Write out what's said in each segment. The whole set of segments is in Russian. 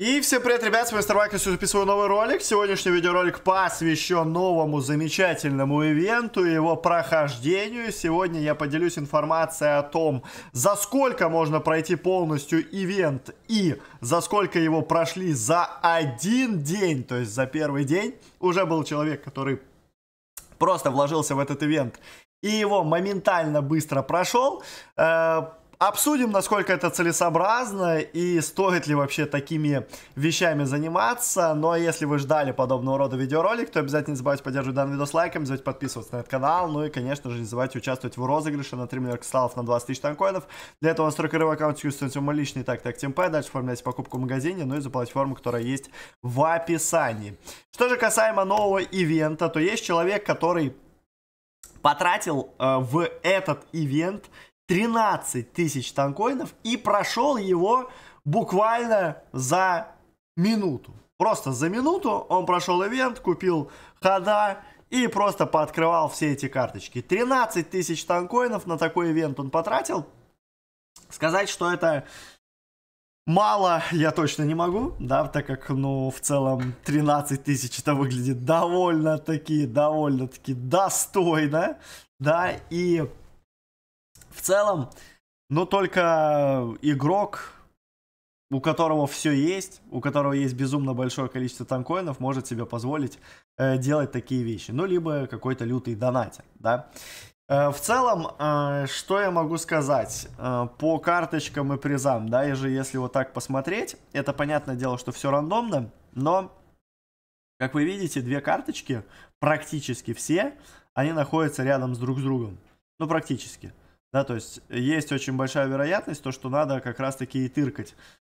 И всем привет, ребят, с вами Старбакис, записываю новый ролик. Сегодняшний видеоролик посвящен новому замечательному ивенту, его прохождению. Сегодня я поделюсь информацией о том, за сколько можно пройти полностью ивент и за сколько его прошли за один день, то есть за первый день. Уже был человек, который просто вложился в этот ивент и его моментально быстро прошел. Э, Обсудим, насколько это целесообразно и стоит ли вообще такими вещами заниматься. Но если вы ждали подобного рода видеоролик, то обязательно не забывайте поддерживать данный видос лайком, не подписываться на этот канал. Ну и, конечно же, не забывайте участвовать в розыгрыше на 3 миллиона кристаллов на 20 тысяч танкоинов. Для этого настройка рыва аккаунт Houston мой личный так так ТМП. Дальше оформляйте покупку в магазине, ну и за форму, которая есть в описании. Что же касаемо нового ивента, то есть человек, который потратил э, в этот ивент 13 тысяч танкоинов и прошел его буквально за минуту. Просто за минуту он прошел ивент, купил хода и просто пооткрывал все эти карточки. 13 тысяч танкоинов на такой ивент он потратил. Сказать, что это мало, я точно не могу, да, так как, ну, в целом 13 тысяч это выглядит довольно-таки, довольно-таки достойно, да, и в целом. Но только игрок, у которого все есть, у которого есть безумно большое количество танкоинов, может себе позволить э, делать такие вещи. Ну, либо какой-то лютый донатер, да. Э, в целом, э, что я могу сказать э, по карточкам и призам, да, и же если вот так посмотреть, это понятное дело, что все рандомно, но, как вы видите, две карточки, практически все, они находятся рядом с друг с другом. Ну, практически. Практически. Да, то есть есть очень большая вероятность, то, что надо как раз-таки и тыркать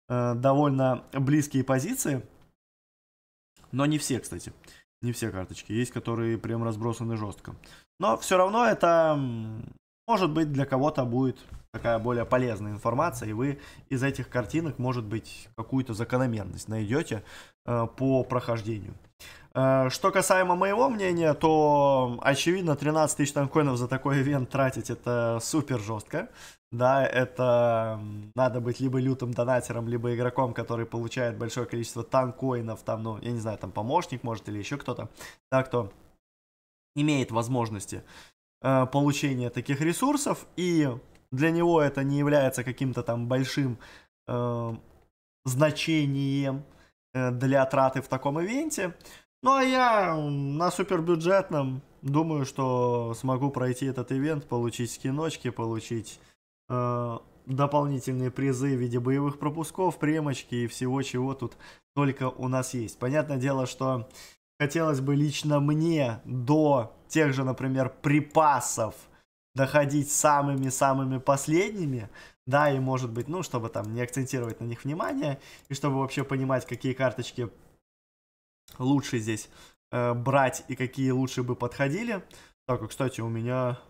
э, довольно близкие позиции. Но не все, кстати. Не все карточки. Есть, которые прям разбросаны жестко. Но все равно это может быть, для кого-то будет такая более полезная информация, и вы из этих картинок, может быть, какую-то закономерность найдете э, по прохождению. Э, что касаемо моего мнения, то, очевидно, 13 тысяч танкоинов за такой ивент тратить это супер жестко. Да, это надо быть либо лютым донатером, либо игроком, который получает большое количество танкоинов, там, ну, я не знаю, там помощник может или еще кто-то, да, кто имеет возможности Э, получения таких ресурсов, и для него это не является каким-то там большим э, значением э, для траты в таком ивенте. Ну а я на супербюджетном думаю, что смогу пройти этот ивент, получить скиночки, получить э, дополнительные призы в виде боевых пропусков, премочки и всего, чего тут только у нас есть. Понятное дело, что хотелось бы лично мне до тех же, например, припасов доходить самыми-самыми последними, да, и может быть, ну, чтобы там не акцентировать на них внимание, и чтобы вообще понимать, какие карточки лучше здесь э, брать и какие лучше бы подходили. Так, и, кстати, у меня...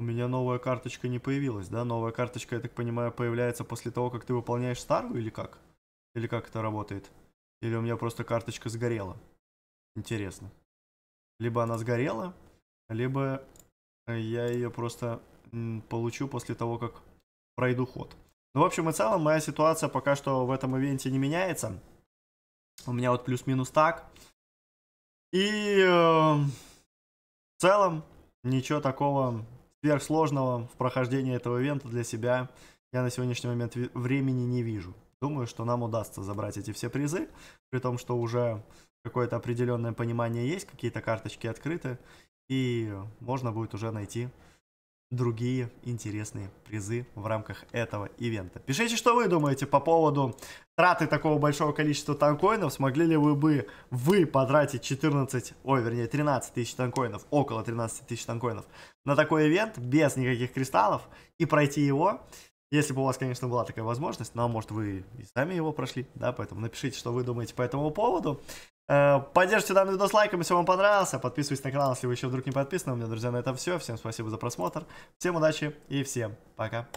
У меня новая карточка не появилась, да? Новая карточка, я так понимаю, появляется после того, как ты выполняешь старую или как? Или как это работает? Или у меня просто карточка сгорела. Интересно. Либо она сгорела, либо э, я ее просто получу после того, как пройду ход. Ну, в общем и целом, моя ситуация пока что в этом ивенте не меняется. У меня вот плюс-минус так. И э, в целом ничего такого сверхсложного в прохождении этого ивента для себя я на сегодняшний момент времени не вижу. Думаю, что нам удастся забрать эти все призы, при том, что уже какое-то определенное понимание есть, какие-то карточки открыты, и можно будет уже найти другие интересные призы в рамках этого ивента. Пишите, что вы думаете по поводу траты такого большого количества танкоинов. Смогли ли вы бы вы потратить 14, ой, вернее 13 тысяч танкоинов, около 13 тысяч танкоинов на такой ивент без никаких кристаллов и пройти его? Если бы у вас, конечно, была такая возможность, но, может, вы и сами его прошли, да, поэтому напишите, что вы думаете по этому поводу. Э, поддержите данный видос лайком, если вам понравился. А подписывайтесь на канал, если вы еще вдруг не подписаны. У меня, друзья, на этом все. Всем спасибо за просмотр. Всем удачи и всем пока.